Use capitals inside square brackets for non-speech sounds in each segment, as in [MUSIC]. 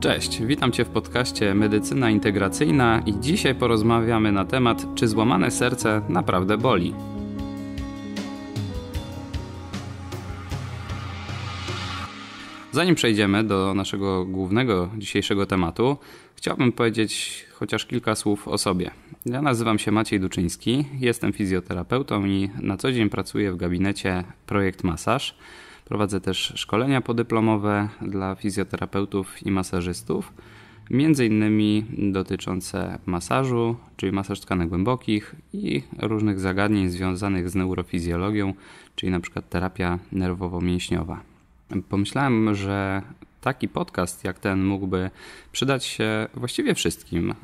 Cześć, witam Cię w podcaście Medycyna Integracyjna i dzisiaj porozmawiamy na temat, czy złamane serce naprawdę boli. Zanim przejdziemy do naszego głównego dzisiejszego tematu, chciałbym powiedzieć chociaż kilka słów o sobie. Ja nazywam się Maciej Duczyński, jestem fizjoterapeutą i na co dzień pracuję w gabinecie Projekt Masaż. Prowadzę też szkolenia podyplomowe dla fizjoterapeutów i masażystów, między innymi dotyczące masażu, czyli masaż tkanek głębokich i różnych zagadnień związanych z neurofizjologią, czyli np. terapia nerwowo-mięśniowa. Pomyślałem, że taki podcast jak ten mógłby przydać się właściwie wszystkim,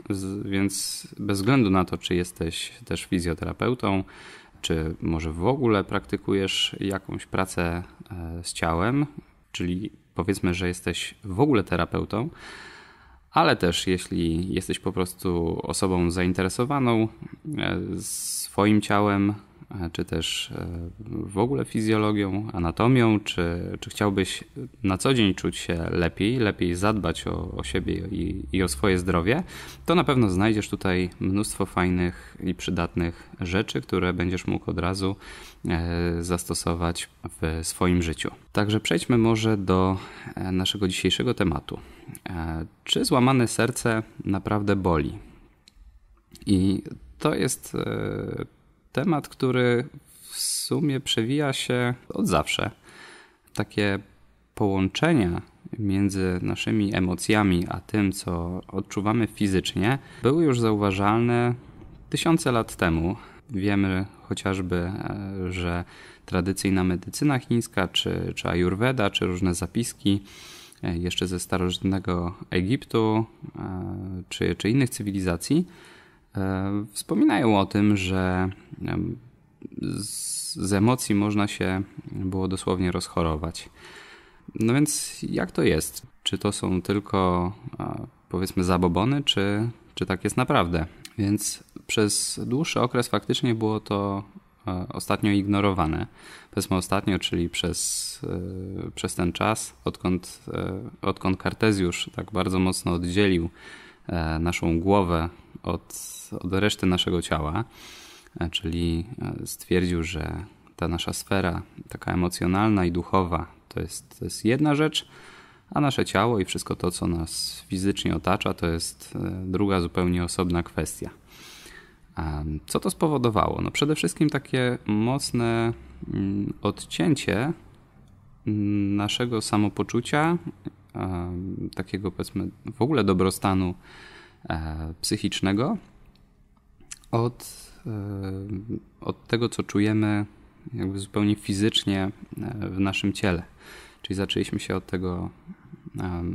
więc bez względu na to, czy jesteś też fizjoterapeutą, czy może w ogóle praktykujesz jakąś pracę e, z ciałem, czyli powiedzmy, że jesteś w ogóle terapeutą, ale też jeśli jesteś po prostu osobą zainteresowaną e, swoim ciałem, czy też e, w ogóle fizjologią, anatomią, czy, czy chciałbyś na co dzień czuć się lepiej, lepiej zadbać o, o siebie i, i o swoje zdrowie, to na pewno znajdziesz tutaj mnóstwo fajnych i przydatnych rzeczy, które będziesz mógł od razu e, zastosować w swoim życiu. Także przejdźmy może do e, naszego dzisiejszego tematu. Czy złamane serce naprawdę boli? I to jest temat, który w sumie przewija się od zawsze. Takie połączenia między naszymi emocjami a tym, co odczuwamy fizycznie, były już zauważalne tysiące lat temu. Wiemy chociażby, e, że tradycyjna medycyna chińska, czy, czy ayurveda, czy różne zapiski e, jeszcze ze starożytnego Egiptu, e, czy, czy innych cywilizacji wspominają o tym, że z emocji można się było dosłownie rozchorować. No więc jak to jest? Czy to są tylko powiedzmy zabobony, czy, czy tak jest naprawdę? Więc przez dłuższy okres faktycznie było to e, ostatnio ignorowane. Powiedzmy ostatnio, czyli przez, e, przez ten czas, odkąd, e, odkąd Kartezjusz tak bardzo mocno oddzielił E, naszą głowę od, od reszty naszego ciała, e, czyli e, stwierdził, że ta nasza sfera, taka emocjonalna i duchowa, to jest, to jest jedna rzecz, a nasze ciało i wszystko to, co nas fizycznie otacza, to jest druga zupełnie osobna kwestia. Co to spowodowało? No przede wszystkim takie mocne mm, odcięcie mm, naszego samopoczucia takiego powiedzmy w ogóle dobrostanu e, psychicznego od, e, od tego, co czujemy jakby zupełnie fizycznie e, w naszym ciele. Czyli zaczęliśmy się od tego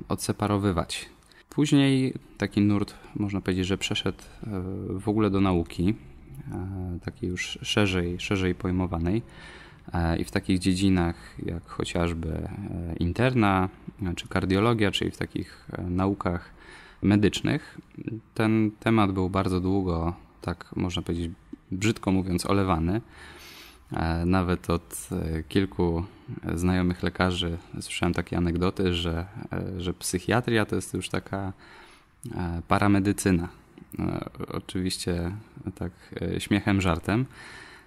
odseparowywać. Później taki nurt, można powiedzieć, że przeszedł w ogóle do nauki, takiej już szerzej, szerzej pojmowanej. E, I w takich dziedzinach jak chociażby e, interna, e, czy kardiologia, czyli w takich naukach medycznych, ten temat był bardzo długo, tak można powiedzieć, brzydko mówiąc, olewany. Nawet od kilku znajomych lekarzy słyszałem takie anegdoty, że, że psychiatria to jest już taka paramedycyna. Oczywiście tak śmiechem, żartem,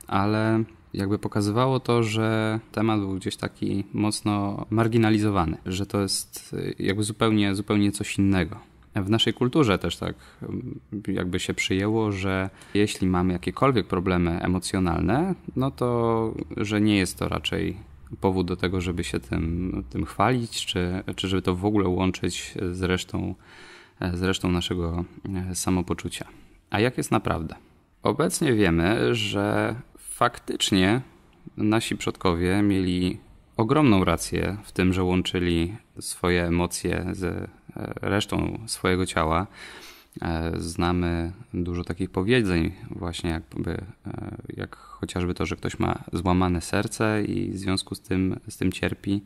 ale jakby pokazywało to, że temat był gdzieś taki mocno marginalizowany, że to jest y, jakby zupełnie, zupełnie coś innego. W naszej kulturze też tak mm, jakby się przyjęło, że jeśli mamy jakiekolwiek problemy emocjonalne, no to że nie jest to raczej powód do tego, żeby się tym, tym chwalić, czy, czy żeby to w ogóle łączyć z resztą, z resztą naszego e, samopoczucia. A jak jest naprawdę? Obecnie wiemy, że faktycznie nasi przodkowie mieli ogromną rację w tym, że łączyli swoje emocje z e, resztą swojego ciała. E, znamy dużo takich powiedzeń, właśnie jakby, e, jak chociażby to, że ktoś ma złamane serce i w związku z tym, z tym cierpi.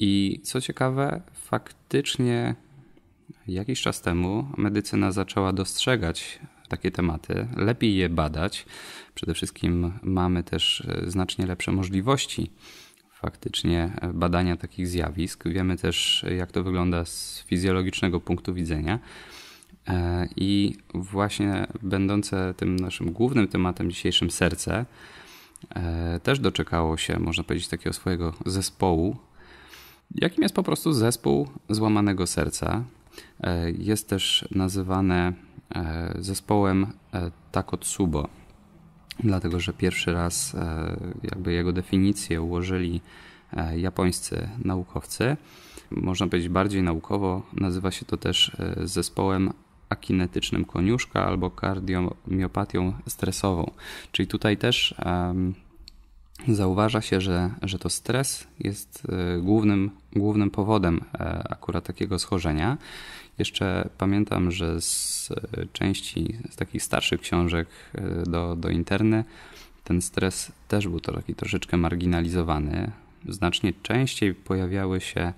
I co ciekawe, faktycznie jakiś czas temu medycyna zaczęła dostrzegać takie tematy, lepiej je badać. Przede wszystkim mamy też e, znacznie lepsze możliwości faktycznie e, badania takich zjawisk. Wiemy też, jak to wygląda z fizjologicznego punktu widzenia. E, I właśnie będące tym naszym głównym tematem dzisiejszym serce, też doczekało się, można powiedzieć, takiego swojego zespołu. Jakim jest po prostu zespół złamanego serca? Jest też nazywane E, zespołem e, Takotsubo. Dlatego, że pierwszy raz e, jakby jego definicję ułożyli japońscy naukowcy. Można powiedzieć bardziej naukowo, nazywa się to też zespołem akinetycznym koniuszka albo kardiomiopatią stresową. Czyli tutaj też zauważa się, że, że to stres jest e, głównym, głównym powodem e, akurat takiego schorzenia. Jeszcze pamiętam, że z e, części z takich starszych książek do, do interny ten stres też był to taki troszeczkę marginalizowany. Znacznie częściej pojawiały się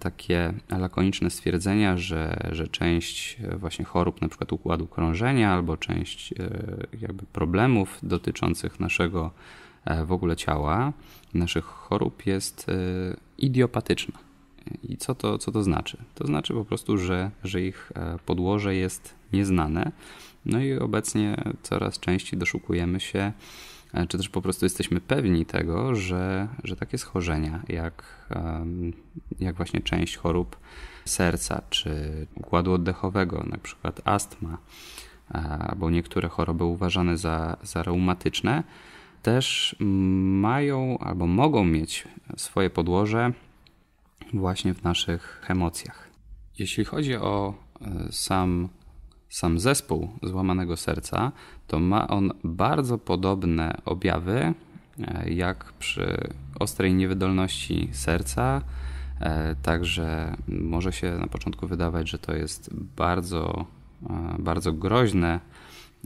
takie lakoniczne stwierdzenia, że, że część właśnie chorób, na przykład układu krążenia, albo część jakby problemów dotyczących naszego E, w ogóle ciała, naszych chorób jest e, idiopatyczna. I co to, co to znaczy? To znaczy po prostu, że, że ich e, podłoże jest nieznane. No i obecnie coraz częściej doszukujemy się, czy też po prostu jesteśmy pewni tego, że, że takie schorzenia, jak, jak właśnie część chorób serca czy układu oddechowego, na przykład astma, albo niektóre choroby uważane za, za reumatyczne, też mają albo mogą mieć swoje podłoże właśnie w naszych emocjach. Jeśli chodzi o e, sam, sam zespół złamanego serca, to ma on bardzo podobne objawy e, jak przy ostrej niewydolności serca. E, także może się na początku wydawać, że to jest bardzo, bardzo groźne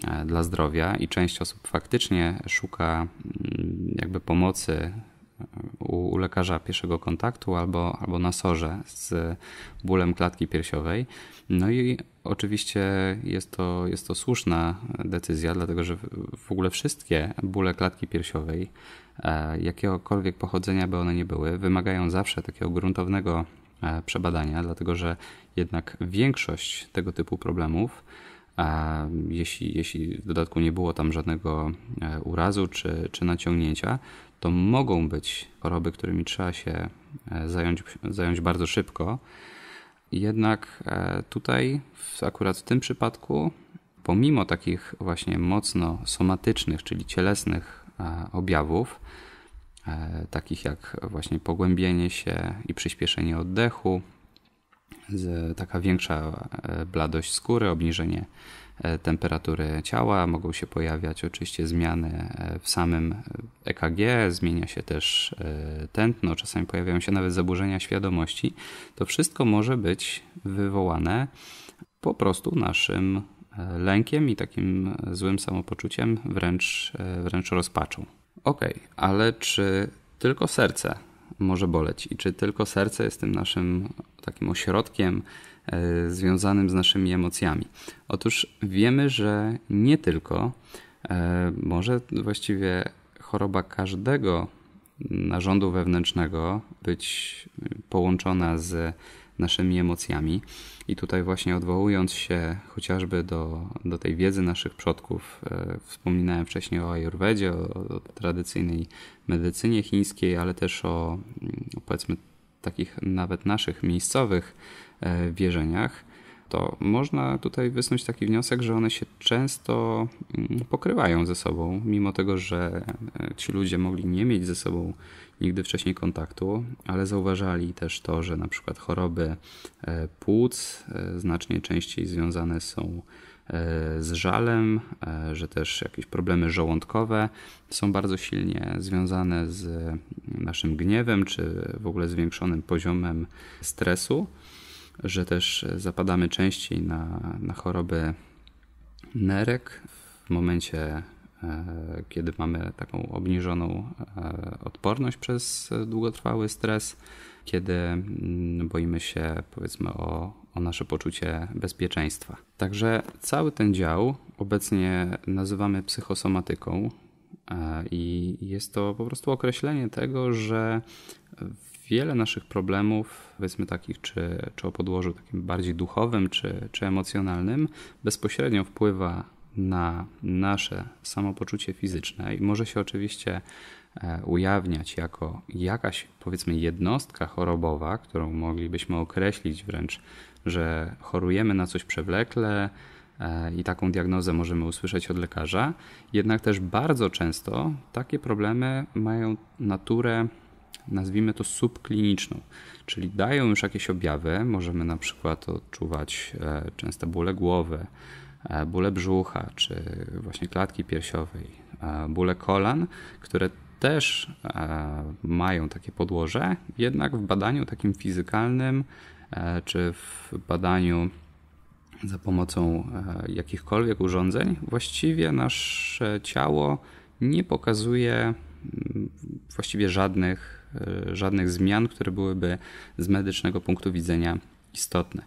E, dla zdrowia i część osób faktycznie szuka mm, jakby pomocy e, u, u, lekarza pierwszego kontaktu albo, albo na sorze z bólem klatki piersiowej. No i oczywiście jest to, jest to słuszna decyzja, dlatego że w ogóle wszystkie bóle klatki piersiowej, e, jakiegokolwiek pochodzenia by one nie były, wymagają zawsze takiego gruntownego przebadania, dlatego że jednak większość tego typu problemów jeśli, jeśli w dodatku nie było tam żadnego e, urazu czy, czy naciągnięcia, to mogą być choroby, którymi trzeba się e, zająć, zająć bardzo szybko. Jednak e, tutaj, akurat w tym przypadku, pomimo takich właśnie mocno somatycznych, czyli cielesnych objawów, takich jak właśnie pogłębienie się i przyspieszenie oddechu, taka większa e, bladość skóry, obniżenie e, temperatury ciała, mogą się pojawiać oczywiście zmiany e, w samym EKG, zmienia się też tętno, czasami pojawiają się nawet zaburzenia świadomości. To wszystko może być wywołane po prostu naszym lękiem i takim złym samopoczuciem, wręcz, wręcz rozpaczą. Ok, ale czy tylko serce może boleć i czy tylko serce jest tym naszym takim ośrodkiem e, związanym z naszymi emocjami. Otóż wiemy, że nie tylko, e, może właściwie choroba każdego narządu wewnętrznego być połączona z naszymi emocjami. I tutaj właśnie odwołując się chociażby do, do tej wiedzy naszych przodków, e, wspominałem wcześniej o ayurvedzie, o, o tradycyjnej medycynie chińskiej, ale też o mm, powiedzmy takich nawet naszych miejscowych e, wierzeniach to można tutaj wysnuć taki wniosek, że one się często mm, pokrywają ze sobą, mimo tego, że e, ci ludzie mogli nie mieć ze sobą nigdy wcześniej kontaktu, ale zauważali też to, że na przykład choroby e, płuc e, znacznie częściej związane są z żalem, że też jakieś problemy żołądkowe są bardzo silnie związane z mm, naszym gniewem, czy w ogóle zwiększonym poziomem stresu że też zapadamy częściej na, na choroby nerek w momencie, e, kiedy mamy taką obniżoną e, odporność przez długotrwały stres, kiedy mm, boimy się powiedzmy o, o nasze poczucie bezpieczeństwa. Także cały ten dział obecnie nazywamy psychosomatyką. E, I jest to po prostu określenie tego, że wiele naszych problemów, powiedzmy takich, czy, czy o podłożu takim bardziej duchowym, czy, czy emocjonalnym, bezpośrednio wpływa na nasze samopoczucie fizyczne i może się oczywiście e, ujawniać jako jakaś, powiedzmy, jednostka chorobowa, którą moglibyśmy określić wręcz, że chorujemy na coś przewlekle, e, i taką diagnozę możemy usłyszeć od lekarza. Jednak też bardzo często takie problemy mają naturę nazwijmy to subkliniczną, czyli dają już jakieś objawy, możemy na przykład odczuwać e, częste bóle głowy, e, bóle brzucha, czy właśnie klatki piersiowej, e, bóle kolan, które też mają takie podłoże, jednak w badaniu takim fizykalnym, czy w badaniu za pomocą jakichkolwiek urządzeń, właściwie nasze ciało nie pokazuje właściwie żadnych E, żadnych zmian, które byłyby z medycznego punktu widzenia istotne.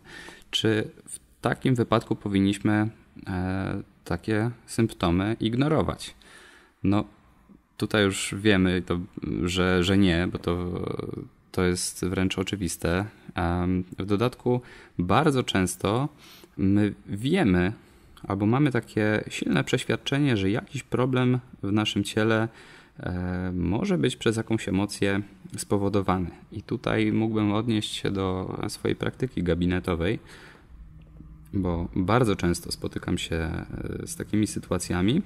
Czy w takim wypadku powinniśmy e, takie symptomy ignorować? No, tutaj już wiemy, to, że, że nie, bo to, to jest wręcz oczywiste. W dodatku, bardzo często my wiemy, albo mamy takie silne przeświadczenie, że jakiś problem w naszym ciele E, może być przez jakąś emocję spowodowany. I tutaj mógłbym odnieść się do swojej praktyki gabinetowej, bo bardzo często spotykam się e, z takimi sytuacjami,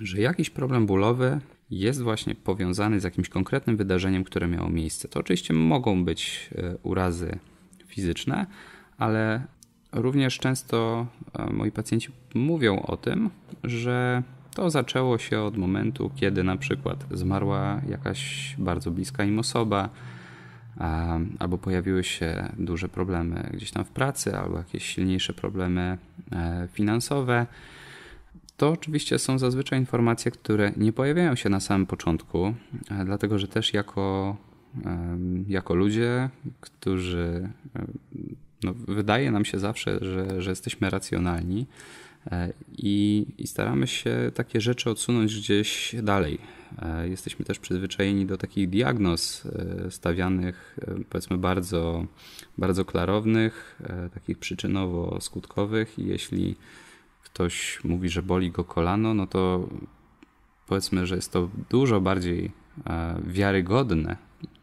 że jakiś problem bólowy jest właśnie powiązany z jakimś konkretnym wydarzeniem, które miało miejsce. To oczywiście mogą być e, urazy fizyczne, ale również często moi pacjenci mówią o tym, że to zaczęło się od momentu, kiedy na przykład zmarła jakaś bardzo bliska im osoba, albo pojawiły się duże problemy gdzieś tam w pracy, albo jakieś silniejsze problemy e, finansowe. To oczywiście są zazwyczaj informacje, które nie pojawiają się na samym początku, e, dlatego że też jako, jako ludzie, którzy e, no, wydaje nam się zawsze, że, że jesteśmy racjonalni, E, I, I, staramy się takie rzeczy odsunąć gdzieś dalej. E, jesteśmy też przyzwyczajeni do takich diagnoz e, stawianych, powiedzmy, bardzo, bardzo klarownych, takich przyczynowo-skutkowych. I jeśli ktoś mówi, że boli go kolano, no to powiedzmy, że jest to dużo bardziej wiarygodne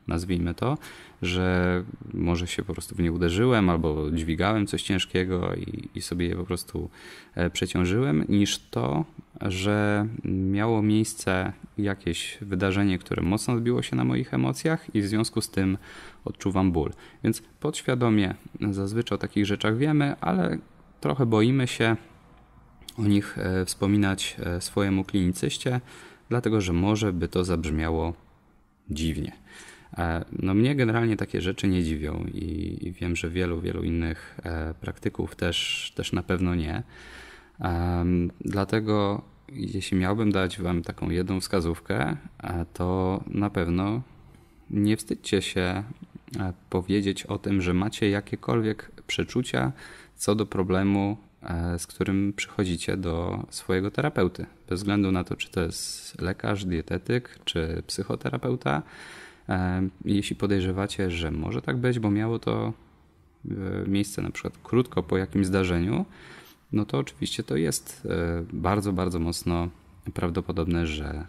nazwijmy to, że może się po prostu w nie uderzyłem albo dźwigałem coś ciężkiego i, i sobie je po prostu e, przeciążyłem, niż to, że miało miejsce jakieś wydarzenie, które mocno zbiło się na moich emocjach i w związku z tym odczuwam ból. Więc podświadomie zazwyczaj o takich rzeczach wiemy, ale trochę boimy się o nich e, wspominać e, swojemu klinicyście, dlatego że może by to zabrzmiało dziwnie. E, no mnie generalnie takie rzeczy nie dziwią i, i wiem, że wielu, wielu innych e, praktyków też, też na pewno nie. Dlatego jeśli miałbym dać wam taką jedną wskazówkę, e, to na pewno nie wstydźcie się powiedzieć o tym, że macie jakiekolwiek przeczucia co do problemu, z którym przychodzicie do swojego terapeuty. Bez względu na to, czy to jest lekarz, dietetyk, czy psychoterapeuta, E, jeśli podejrzewacie, że może tak być, bo miało to e, miejsce na przykład krótko po jakimś zdarzeniu, no to oczywiście to jest e, bardzo, bardzo mocno prawdopodobne, że,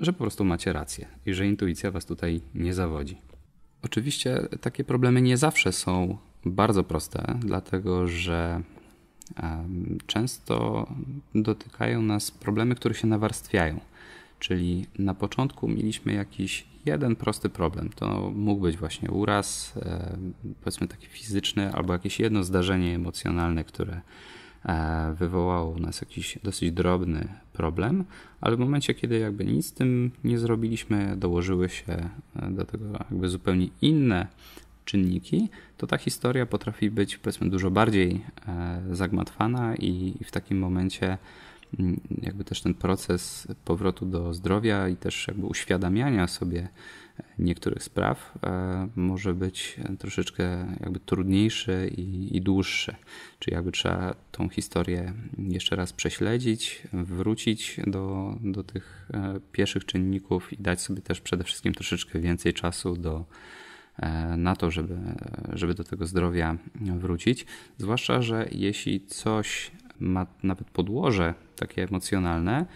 że po prostu macie rację i że intuicja was tutaj nie zawodzi. Oczywiście takie problemy nie zawsze są bardzo proste, dlatego że często dotykają nas problemy, które się nawarstwiają. Czyli na początku mieliśmy jakiś jeden prosty problem. To mógł być właśnie uraz, e, powiedzmy taki fizyczny, albo jakieś jedno zdarzenie emocjonalne, które e, wywołało u nas jakiś dosyć drobny problem, ale w momencie, kiedy jakby nic z tym nie zrobiliśmy, dołożyły się e, do tego jakby zupełnie inne czynniki, to ta historia potrafi być powiedzmy dużo bardziej zagmatwana i w takim momencie jakby też ten proces powrotu do zdrowia i też jakby uświadamiania sobie e, niektórych spraw e, może być troszeczkę jakby trudniejszy i, i dłuższy. Czyli jakby trzeba tą historię jeszcze raz prześledzić, wrócić do, do tych e, pierwszych czynników i dać sobie też przede wszystkim troszeczkę więcej czasu do, na to, żeby, żeby do tego zdrowia wrócić. Zwłaszcza, że jeśli coś ma nawet podłoże takie emocjonalne,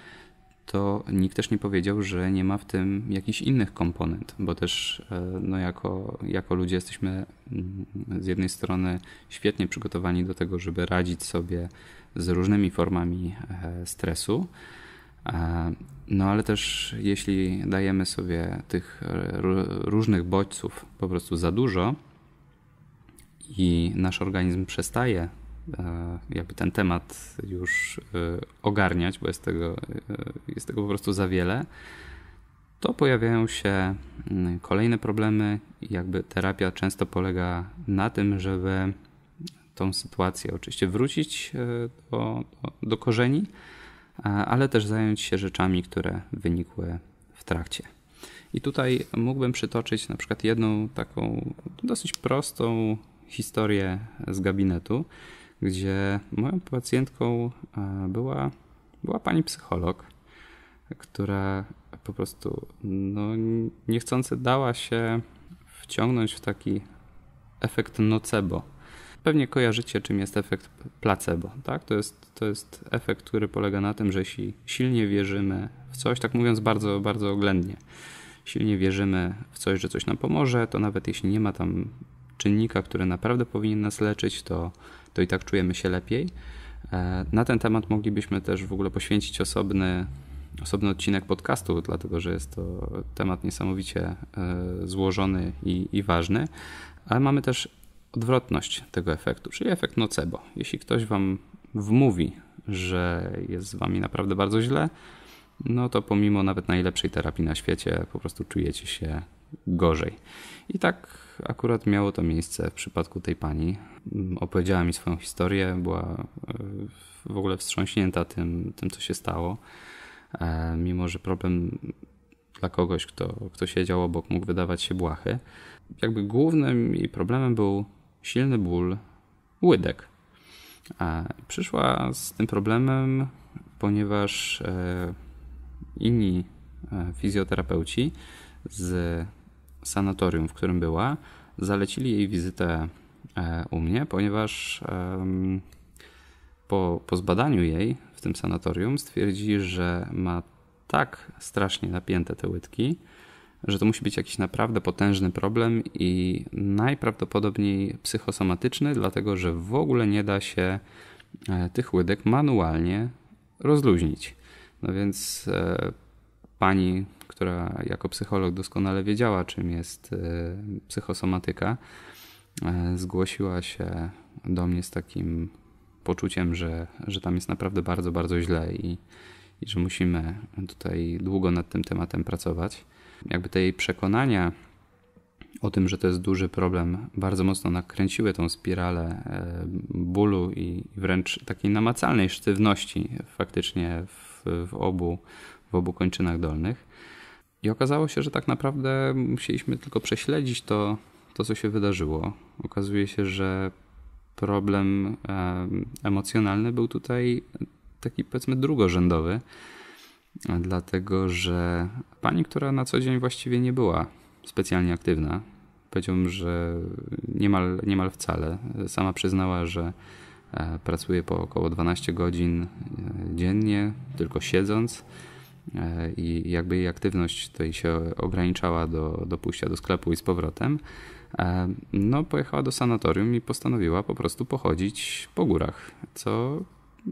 to nikt też nie powiedział, że nie ma w tym jakichś innych komponent, bo też e, no jako, jako ludzie jesteśmy mm, z jednej strony świetnie przygotowani do tego, żeby radzić sobie z różnymi formami e, stresu, e, no ale też jeśli dajemy sobie tych różnych bodźców po prostu za dużo i nasz organizm przestaje E, jakby ten temat już e, ogarniać, bo jest tego, e, jest tego po prostu za wiele, to pojawiają się mm, kolejne problemy i jakby terapia często polega na tym, żeby tą sytuację oczywiście wrócić do, do, do korzeni, ale też zająć się rzeczami, które wynikły w trakcie. I tutaj mógłbym przytoczyć na przykład jedną taką dosyć prostą historię z gabinetu gdzie moją pacjentką e, była, była pani psycholog, która po prostu no, niechcący dała się wciągnąć w taki efekt nocebo. Pewnie kojarzycie, czym jest efekt placebo. Tak? To, jest, to jest efekt, który polega na tym, że jeśli silnie wierzymy w coś, tak mówiąc bardzo, bardzo oględnie, silnie wierzymy w coś, że coś nam pomoże, to nawet jeśli nie ma tam czynnika, który naprawdę powinien nas leczyć, to, to i tak czujemy się lepiej. E, na ten temat moglibyśmy też w ogóle poświęcić osobny, osobny odcinek podcastu, dlatego że jest to temat niesamowicie e, złożony i, i ważny, ale mamy też odwrotność tego efektu, czyli efekt nocebo. Jeśli ktoś wam wmówi, że jest z wami naprawdę bardzo źle, no to pomimo nawet najlepszej terapii na świecie, po prostu czujecie się gorzej. I tak akurat miało to miejsce w przypadku tej pani. Mm, opowiedziała mi swoją historię, była e, w ogóle wstrząśnięta tym, tym co się stało. E, mimo, że problem dla kogoś, kto, kto siedział obok, mógł wydawać się błahy. Jakby głównym jej problemem był silny ból łydek. A e, przyszła z tym problemem, ponieważ inni fizjoterapeuci z sanatorium, w którym była, zalecili jej wizytę e, u mnie, ponieważ po, po zbadaniu jej w tym sanatorium stwierdzi, że ma tak strasznie napięte te łydki, że to musi być jakiś naprawdę potężny problem i najprawdopodobniej psychosomatyczny, dlatego że w ogóle nie da się e, tych łydek manualnie rozluźnić. No więc e, pani, która jako psycholog doskonale wiedziała, czym jest e, psychosomatyka, e, zgłosiła się do mnie z takim poczuciem, że, że tam jest naprawdę bardzo, bardzo źle i, i że musimy tutaj długo nad tym tematem pracować. Jakby te jej przekonania o tym, że to jest duży problem, bardzo mocno nakręciły tą spiralę e, bólu i wręcz takiej namacalnej sztywności faktycznie w, w obu w obu kończynach dolnych. I okazało się, że tak naprawdę musieliśmy tylko prześledzić to, to co się wydarzyło. Okazuje się, że problem emocjonalny był tutaj taki powiedzmy drugorzędowy, dlatego że pani, która na co dzień właściwie nie była specjalnie aktywna, powiedziałbym, że niemal, niemal wcale, sama przyznała, że e, pracuje po około 12 godzin e, dziennie, tylko siedząc E, i jakby jej aktywność tutaj się ograniczała do, do pójścia do sklepu i z powrotem, e, no pojechała do sanatorium i postanowiła po prostu pochodzić po górach, co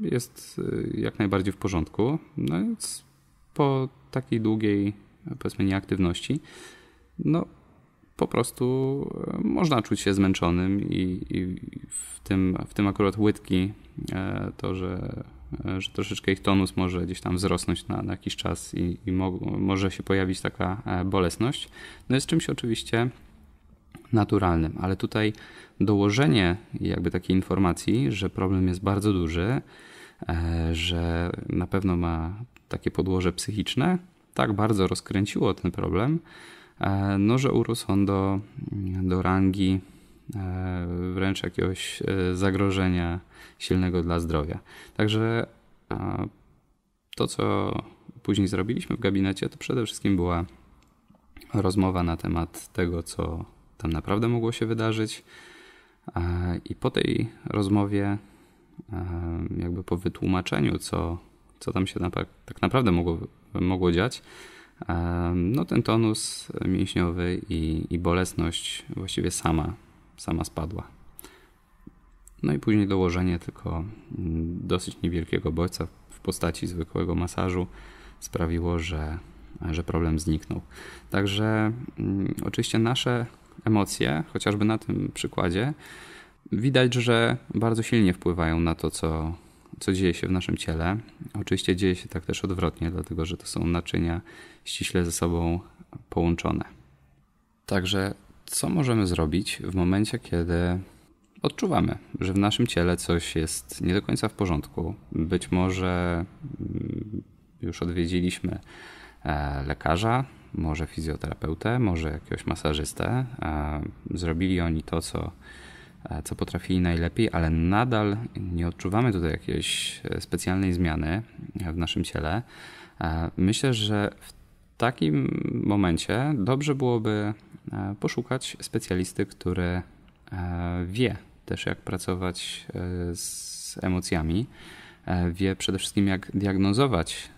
jest e, jak najbardziej w porządku. No więc po takiej długiej, powiedzmy, nieaktywności, no po prostu można czuć się zmęczonym i, i w, tym, w tym akurat łydki to, że E, że troszeczkę ich tonus może gdzieś tam wzrosnąć na, na jakiś czas i, i mo, może się pojawić taka e, bolesność. No jest czymś oczywiście naturalnym, ale tutaj dołożenie jakby takiej informacji, że problem jest bardzo duży, e, że na pewno ma takie podłoże psychiczne, tak bardzo rozkręciło ten problem, no że urósł on do, do rangi E, wręcz jakiegoś e, zagrożenia silnego dla zdrowia. Także to, co później zrobiliśmy w gabinecie, to przede wszystkim była rozmowa na temat tego, co tam naprawdę mogło się wydarzyć. I po tej rozmowie, jakby po wytłumaczeniu, co, co tam się tak naprawdę mogło, mogło dziać, no ten tonus mięśniowy i, i bolesność właściwie sama sama spadła. No i później dołożenie tylko mm, dosyć niewielkiego bodźca w postaci zwykłego masażu sprawiło, że, że problem zniknął. Także mm, oczywiście nasze emocje, chociażby na tym przykładzie, widać, że bardzo silnie wpływają na to, co, co dzieje się w naszym ciele. Oczywiście dzieje się tak też odwrotnie, dlatego że to są naczynia ściśle ze sobą połączone. Także co możemy zrobić w momencie, kiedy odczuwamy, że w naszym ciele coś jest nie do końca w porządku. Być może mm, już odwiedziliśmy e, lekarza, może fizjoterapeutę, może jakiegoś masażystę. E, zrobili oni to, co, e, co potrafili najlepiej, ale nadal nie odczuwamy tutaj jakiejś specjalnej zmiany w naszym ciele. Myślę, że w takim momencie dobrze byłoby e, poszukać specjalisty, który e, wie też, jak pracować e, z emocjami, wie przede wszystkim, jak diagnozować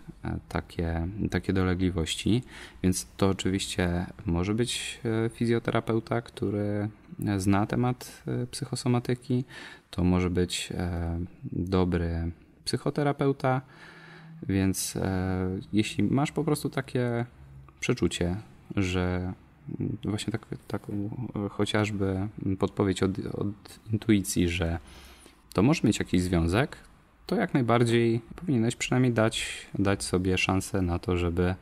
takie, takie dolegliwości, więc to oczywiście może być fizjoterapeuta, który zna temat psychosomatyki, to może być dobry psychoterapeuta, więc e, jeśli masz po prostu takie przeczucie, że właśnie tak, taką chociażby podpowiedź od, od intuicji, że to może mieć jakiś związek, to jak najbardziej powinieneś przynajmniej dać, dać sobie szansę na to, żeby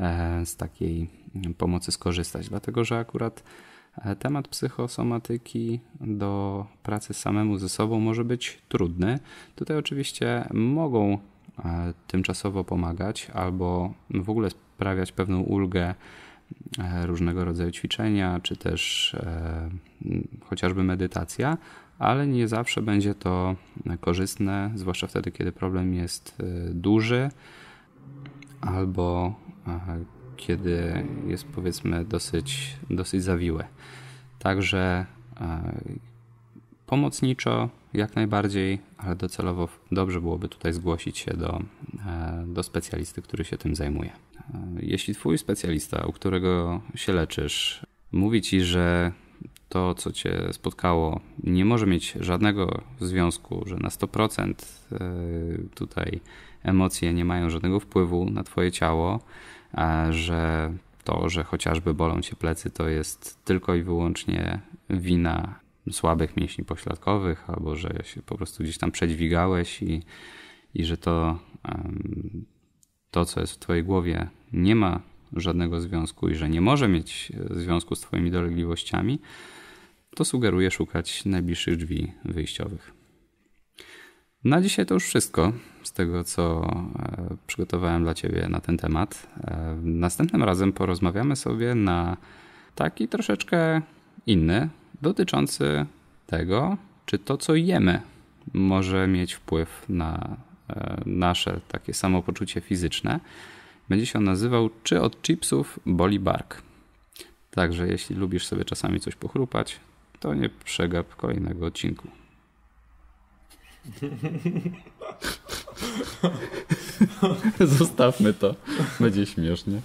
e, z takiej pomocy skorzystać. Dlatego, że akurat e, temat psychosomatyki do pracy samemu ze sobą może być trudny. Tutaj oczywiście mogą E, tymczasowo pomagać albo w ogóle sprawiać pewną ulgę e, różnego rodzaju ćwiczenia, czy też e, chociażby medytacja, ale nie zawsze będzie to korzystne, zwłaszcza wtedy, kiedy problem jest duży albo kiedy jest powiedzmy dosyć, dosyć zawiłe. Także pomocniczo, jak najbardziej, ale docelowo dobrze byłoby tutaj zgłosić się do, e, do specjalisty, który się tym zajmuje. E, jeśli twój specjalista, u którego się leczysz, mówi ci, że to, co cię spotkało, nie może mieć żadnego związku, że na 100% e, tutaj emocje nie mają żadnego wpływu na twoje ciało, że to, że chociażby bolą cię plecy, to jest tylko i wyłącznie wina słabych mięśni pośladkowych, albo że się po prostu gdzieś tam przedźwigałeś i, i że to, to, co jest w Twojej głowie, nie ma żadnego związku i że nie może mieć e, związku z Twoimi dolegliwościami, to sugeruję szukać najbliższych drzwi wyjściowych. Na dzisiaj to już wszystko z tego, co e, przygotowałem dla Ciebie na ten temat. E, następnym razem porozmawiamy sobie na taki troszeczkę inny, dotyczący tego, czy to, co jemy, może mieć wpływ na e, nasze takie samopoczucie fizyczne. Będzie się on nazywał Czy od chipsów boli bark? Także jeśli lubisz sobie czasami coś pochrupać, to nie przegap kolejnego odcinku. [LAUGHS] Zostawmy to. Będzie śmiesznie.